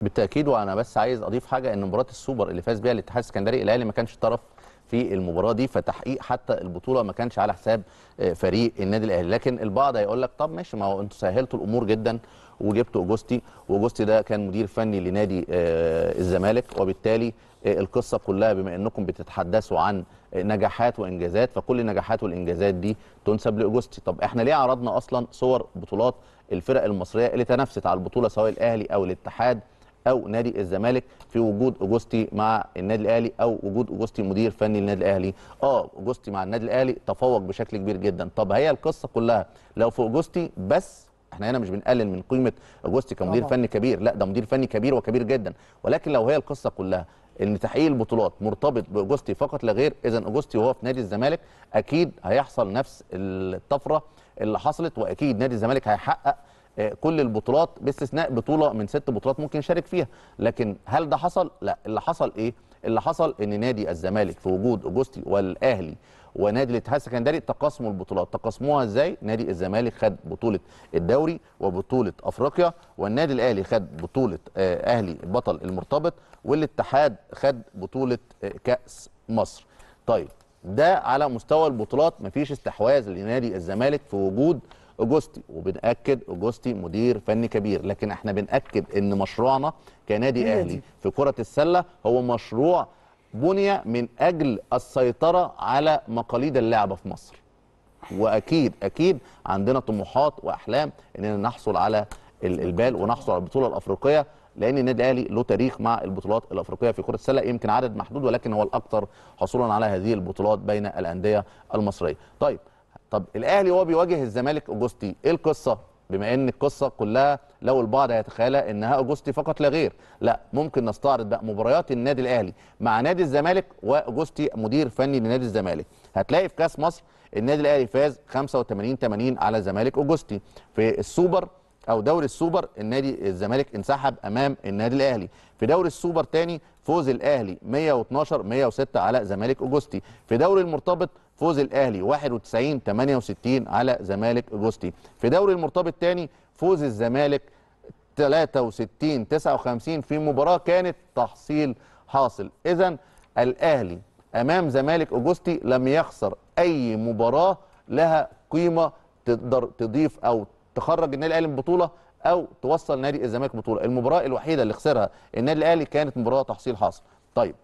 بالتاكيد وانا بس عايز اضيف حاجه ان مباراه السوبر اللي فاز بيها الاتحاد السكندري الاهلي ما كانش طرف في المباراه دي فتحقيق حتى البطوله ما كانش على حساب آه، فريق النادي الاهلي لكن البعض هيقول لك طب ماشي ما هو انتوا سهلتوا الامور جدا وجبتوا اوجوستي واوجوستي ده كان مدير فني لنادي آه، الزمالك وبالتالي آه، القصه كلها بما انكم بتتحدثوا عن نجاحات وانجازات فكل النجاحات والانجازات دي تنسب لاوجوستي طب احنا ليه عرضنا اصلا صور بطولات الفرق المصريه اللي تنافست على البطوله سواء الاهلي او الاتحاد او نادي الزمالك في وجود اجوستي مع النادي الاهلي او وجود اجوستي مدير فني للنادي الاهلي اه اجوستي مع النادي الاهلي تفوق بشكل كبير جدا طب هي القصه كلها لو في اجوستي بس احنا هنا مش بنقلل من قيمه اجوستي كمدير أوه. فني كبير لا ده مدير فني كبير وكبير جدا ولكن لو هي القصه كلها ان تحقيق البطولات مرتبط باجوستي فقط لا غير اذا اجوستي وهو في نادي الزمالك اكيد هيحصل نفس الطفره اللي حصلت واكيد نادي الزمالك هيحقق كل البطولات باستثناء بطوله من ست بطولات ممكن يشارك فيها لكن هل ده حصل لا اللي حصل ايه اللي حصل ان نادي الزمالك في وجود اوجستي والاهلي ونادي الاتحاد السكندري تقاسموا البطولات تقاسموها ازاي نادي الزمالك خد بطوله الدوري وبطوله افريقيا والنادي الاهلي خد بطوله آه، اهلي بطل المرتبط والاتحاد خد بطوله آه، كاس مصر طيب ده على مستوى البطولات مفيش استحواذ لنادي الزمالك في وجود اوجوستي وبناكد اوجوستي مدير فني كبير لكن احنا بناكد ان مشروعنا كنادي اهلي في كره السله هو مشروع بني من اجل السيطره على مقاليد اللعبه في مصر واكيد اكيد عندنا طموحات واحلام اننا نحصل على البال ونحصل على البطوله الافريقيه لان النادي الاهلي له تاريخ مع البطولات الافريقيه في كره السله يمكن عدد محدود ولكن هو الاكثر حصولا على هذه البطولات بين الانديه المصريه. طيب طب الاهلي وهو بيواجه الزمالك اوجستي ايه القصه بما ان القصه كلها لو البعض هيتخيلها انها اوجستي فقط لا غير لا ممكن نستعرض بقى مباريات النادي الاهلي مع نادي الزمالك واوجستي مدير فني لنادي الزمالك هتلاقي في كاس مصر النادي الاهلي فاز 85 80 على زمالك اوجستي في السوبر او دوري السوبر النادي الزمالك انسحب امام النادي الاهلي في دوري السوبر تاني فوز الاهلي 112 106 على زمالك اوجستي في دوري المرتبط فوز الاهلي 91 68 على زمالك اوجستي في دوري المرتبط تاني فوز الزمالك 63 59 في مباراه كانت تحصيل حاصل اذا الاهلي امام زمالك اوجستي لم يخسر اي مباراه لها قيمه تقدر تضيف او تخرج النادي الاهلي من بطوله او توصل نادي الزمالك بطوله المباراه الوحيده اللي خسرها النادي الاهلي كانت مباراه تحصيل حاصل طيب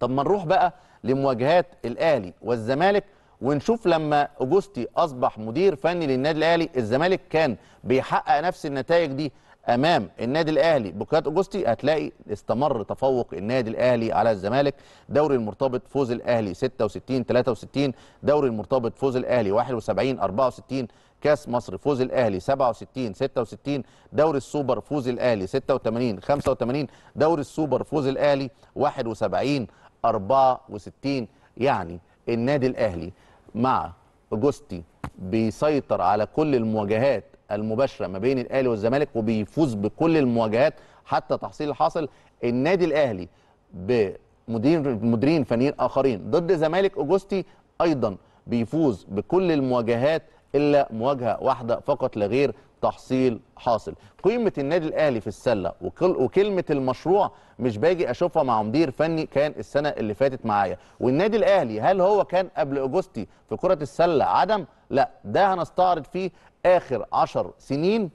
طب ما نروح بقى لمواجهات الاهلي والزمالك ونشوف لما اوجستي اصبح مدير فني للنادي الاهلي الزمالك كان بيحقق نفس النتائج دي امام النادي الاهلي بقياده اوجستي هتلاقي استمر تفوق النادي الاهلي على الزمالك دوري المرتبط فوز الاهلي 66 63 دوري المرتبط فوز الاهلي 71 64 كاس مصر فوز الاهلي 67 66 دوري السوبر فوز الاهلي 86 85 دوري السوبر فوز الاهلي 71 64 يعني النادي الاهلي مع جوستي بيسيطر على كل المواجهات المباشره ما بين الاهلي والزمالك وبيفوز بكل المواجهات حتى تحصيل الحاصل النادي الاهلي بمدير مديرين فنيين اخرين ضد زمالك اوجوستي ايضا بيفوز بكل المواجهات إلا مواجهة واحدة فقط لغير تحصيل حاصل قيمة النادي الأهلي في السلة وكلمة المشروع مش باجي أشوفها مع مدير فني كان السنة اللي فاتت معايا والنادي الأهلي هل هو كان قبل أوجستي في كرة السلة عدم؟ لا ده هنستعرض فيه آخر عشر سنين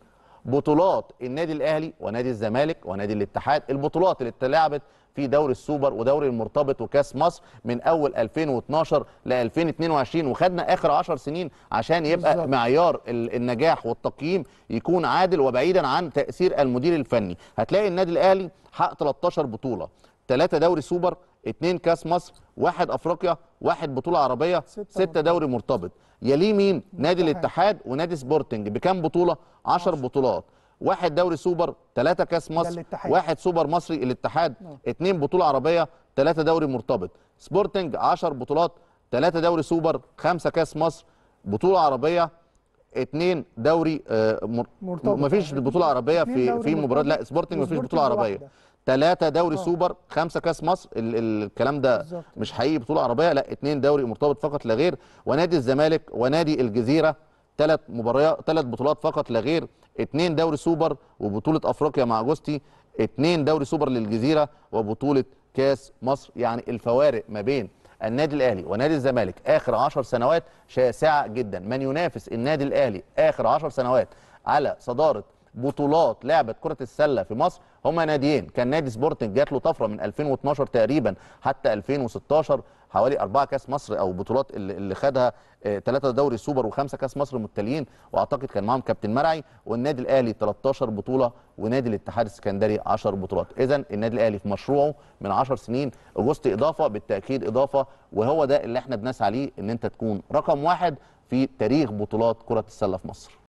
بطولات النادي الاهلي ونادي الزمالك ونادي الاتحاد البطولات اللي اتلعبت في دوري السوبر ودوري المرتبط وكاس مصر من اول 2012 ل 2022 وخدنا اخر 10 سنين عشان يبقى بالزبط. معيار النجاح والتقييم يكون عادل وبعيدا عن تاثير المدير الفني هتلاقي النادي الاهلي حقق 13 بطوله 3 دوري سوبر اثنين كاس مصر واحد افريقيا واحد بطوله عربيه ستة, ستة دوري مرتبط يليه مين نادي الاتحاد ونادي سبورتنج بكام بطوله 10 بطولات واحد دوري سوبر ثلاثة كاس مصر واحد سوبر مصري الاتحاد نعم. اثنين بطوله عربيه ثلاثة دوري مرتبط سبورتنج 10 بطولات ثلاثة دوري سوبر خمسة كاس مصر بطوله عربيه اثنين دوري آه، مر... مرتبط مفيش بطوله عربيه في في مباراه لا سبورتنج مفيش بطوله عربيه واحدة. ثلاثة دوري أوه. سوبر خمسة كاس مصر ال ال الكلام ده بالزبط. مش حقيقي بطولة عربية لا اثنين دوري مرتبط فقط لا غير ونادي الزمالك ونادي الجزيرة ثلاث مباريات ثلاث بطولات فقط لا غير اثنين دوري سوبر وبطولة أفريقيا مع جوستي اثنين دوري سوبر للجزيرة وبطولة كاس مصر يعني الفوارق ما بين النادي الاهلي ونادي الزمالك اخر 10 سنوات شاسعه جدا من ينافس النادي الاهلي اخر 10 سنوات على صداره بطولات لعبه كره السله في مصر هما ناديين كان نادي سبورتنج جات له طفره من 2012 تقريبا حتى 2016 حوالي أربعة كاس مصر او بطولات اللي خدها ثلاثة آه، دوري سوبر وخمسة كاس مصر متتاليين واعتقد كان معاهم كابتن مرعي والنادي الاهلي 13 بطوله ونادي الاتحاد السكندري 10 بطولات اذا النادي الاهلي في مشروعه من 10 سنين وسط اضافه بالتاكيد اضافه وهو ده اللي احنا بنسعى ليه ان انت تكون رقم واحد في تاريخ بطولات كره السله في مصر